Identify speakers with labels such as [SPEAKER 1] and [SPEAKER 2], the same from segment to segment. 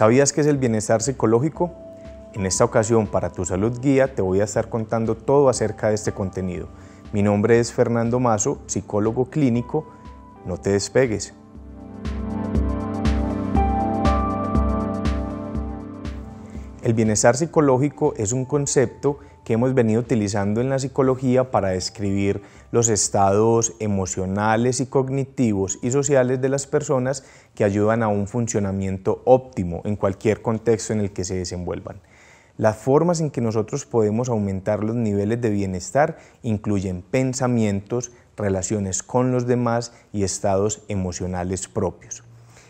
[SPEAKER 1] ¿Sabías qué es el bienestar psicológico? En esta ocasión, para tu salud guía, te voy a estar contando todo acerca de este contenido. Mi nombre es Fernando Mazo, psicólogo clínico. No te despegues. El bienestar psicológico es un concepto que hemos venido utilizando en la psicología para describir los estados emocionales y cognitivos y sociales de las personas que ayudan a un funcionamiento óptimo en cualquier contexto en el que se desenvuelvan. Las formas en que nosotros podemos aumentar los niveles de bienestar incluyen pensamientos, relaciones con los demás y estados emocionales propios.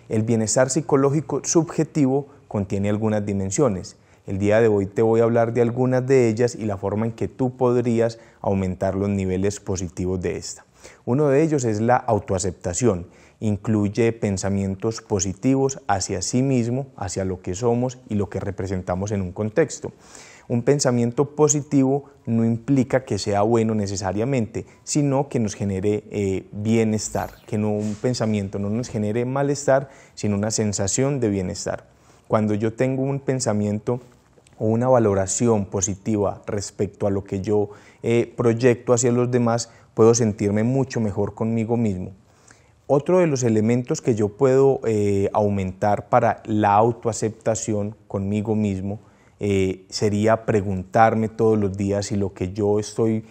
[SPEAKER 1] El bienestar psicológico subjetivo contiene algunas dimensiones el día de hoy te voy a hablar de algunas de ellas y la forma en que tú podrías aumentar los niveles positivos de esta. Uno de ellos es la autoaceptación. Incluye pensamientos positivos hacia sí mismo, hacia lo que somos y lo que representamos en un contexto. Un pensamiento positivo no implica que sea bueno necesariamente, sino que nos genere eh, bienestar, que no, un pensamiento no nos genere malestar, sino una sensación de bienestar. Cuando yo tengo un pensamiento o una valoración positiva respecto a lo que yo eh, proyecto hacia los demás, puedo sentirme mucho mejor conmigo mismo. Otro de los elementos que yo puedo eh, aumentar para la autoaceptación conmigo mismo eh, sería preguntarme todos los días si lo que yo estoy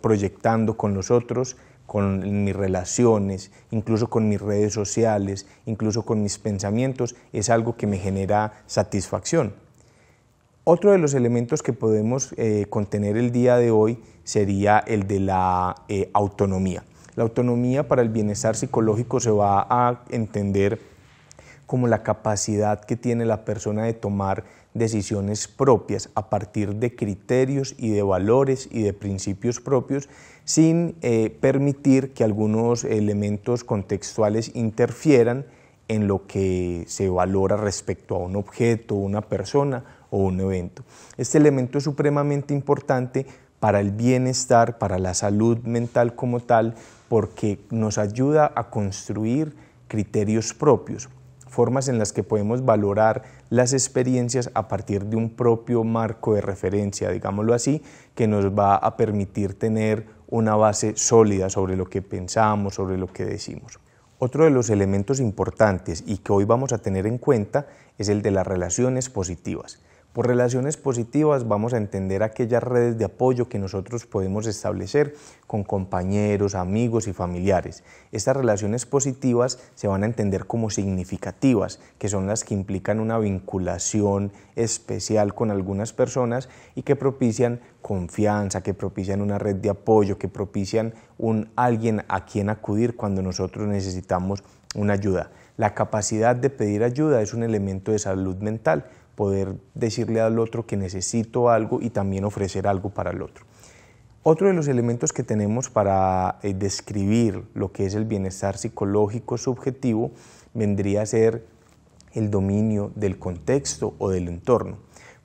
[SPEAKER 1] proyectando con los otros con mis relaciones, incluso con mis redes sociales, incluso con mis pensamientos, es algo que me genera satisfacción. Otro de los elementos que podemos eh, contener el día de hoy sería el de la eh, autonomía. La autonomía para el bienestar psicológico se va a entender como la capacidad que tiene la persona de tomar decisiones propias a partir de criterios y de valores y de principios propios sin eh, permitir que algunos elementos contextuales interfieran en lo que se valora respecto a un objeto, una persona o un evento. Este elemento es supremamente importante para el bienestar, para la salud mental como tal, porque nos ayuda a construir criterios propios, formas en las que podemos valorar las experiencias a partir de un propio marco de referencia, digámoslo así, que nos va a permitir tener una base sólida sobre lo que pensamos, sobre lo que decimos. Otro de los elementos importantes y que hoy vamos a tener en cuenta es el de las relaciones positivas. Por relaciones positivas vamos a entender aquellas redes de apoyo que nosotros podemos establecer con compañeros, amigos y familiares. Estas relaciones positivas se van a entender como significativas, que son las que implican una vinculación especial con algunas personas y que propician confianza, que propician una red de apoyo, que propician un alguien a quien acudir cuando nosotros necesitamos una ayuda. La capacidad de pedir ayuda es un elemento de salud mental poder decirle al otro que necesito algo y también ofrecer algo para el otro. Otro de los elementos que tenemos para eh, describir lo que es el bienestar psicológico subjetivo vendría a ser el dominio del contexto o del entorno.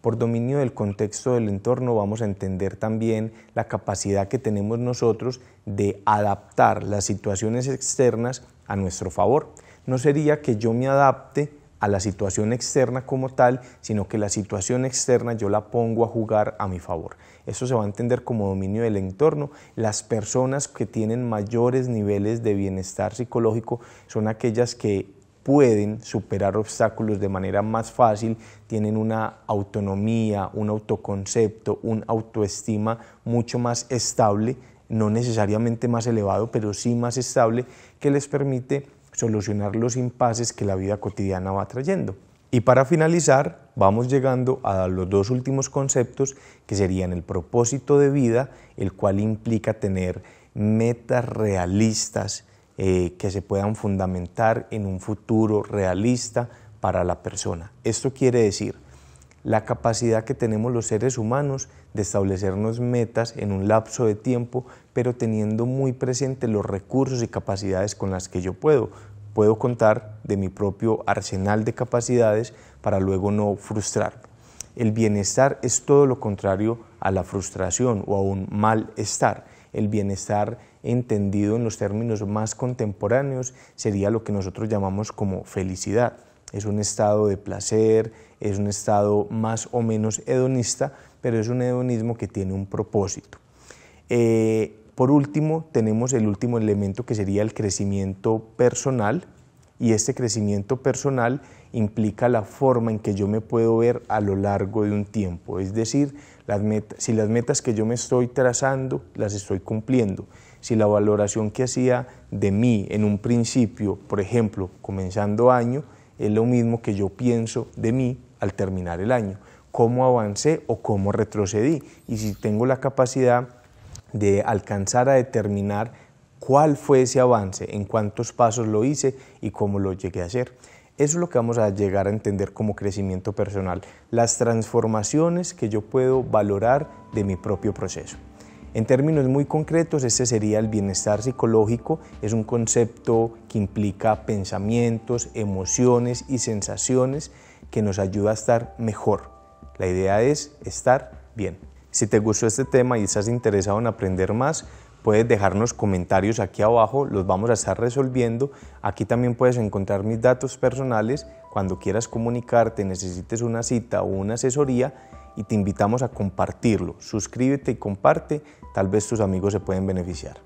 [SPEAKER 1] Por dominio del contexto del entorno vamos a entender también la capacidad que tenemos nosotros de adaptar las situaciones externas a nuestro favor. No sería que yo me adapte a la situación externa como tal, sino que la situación externa yo la pongo a jugar a mi favor. Eso se va a entender como dominio del entorno. Las personas que tienen mayores niveles de bienestar psicológico son aquellas que pueden superar obstáculos de manera más fácil, tienen una autonomía, un autoconcepto, una autoestima mucho más estable, no necesariamente más elevado, pero sí más estable, que les permite solucionar los impases que la vida cotidiana va trayendo. Y para finalizar, vamos llegando a los dos últimos conceptos que serían el propósito de vida, el cual implica tener metas realistas eh, que se puedan fundamentar en un futuro realista para la persona. Esto quiere decir la capacidad que tenemos los seres humanos de establecernos metas en un lapso de tiempo, pero teniendo muy presente los recursos y capacidades con las que yo puedo puedo contar de mi propio arsenal de capacidades para luego no frustrarme. El bienestar es todo lo contrario a la frustración o a un malestar. El bienestar entendido en los términos más contemporáneos sería lo que nosotros llamamos como felicidad. Es un estado de placer, es un estado más o menos hedonista, pero es un hedonismo que tiene un propósito. Eh, por último, tenemos el último elemento que sería el crecimiento personal y este crecimiento personal implica la forma en que yo me puedo ver a lo largo de un tiempo, es decir, si las metas que yo me estoy trazando las estoy cumpliendo, si la valoración que hacía de mí en un principio, por ejemplo, comenzando año, es lo mismo que yo pienso de mí al terminar el año, cómo avancé o cómo retrocedí y si tengo la capacidad de alcanzar a determinar cuál fue ese avance, en cuántos pasos lo hice y cómo lo llegué a hacer. Eso es lo que vamos a llegar a entender como crecimiento personal, las transformaciones que yo puedo valorar de mi propio proceso. En términos muy concretos, ese sería el bienestar psicológico, es un concepto que implica pensamientos, emociones y sensaciones que nos ayuda a estar mejor. La idea es estar bien. Si te gustó este tema y estás interesado en aprender más, puedes dejarnos comentarios aquí abajo, los vamos a estar resolviendo. Aquí también puedes encontrar mis datos personales cuando quieras comunicarte, necesites una cita o una asesoría y te invitamos a compartirlo. Suscríbete y comparte, tal vez tus amigos se pueden beneficiar.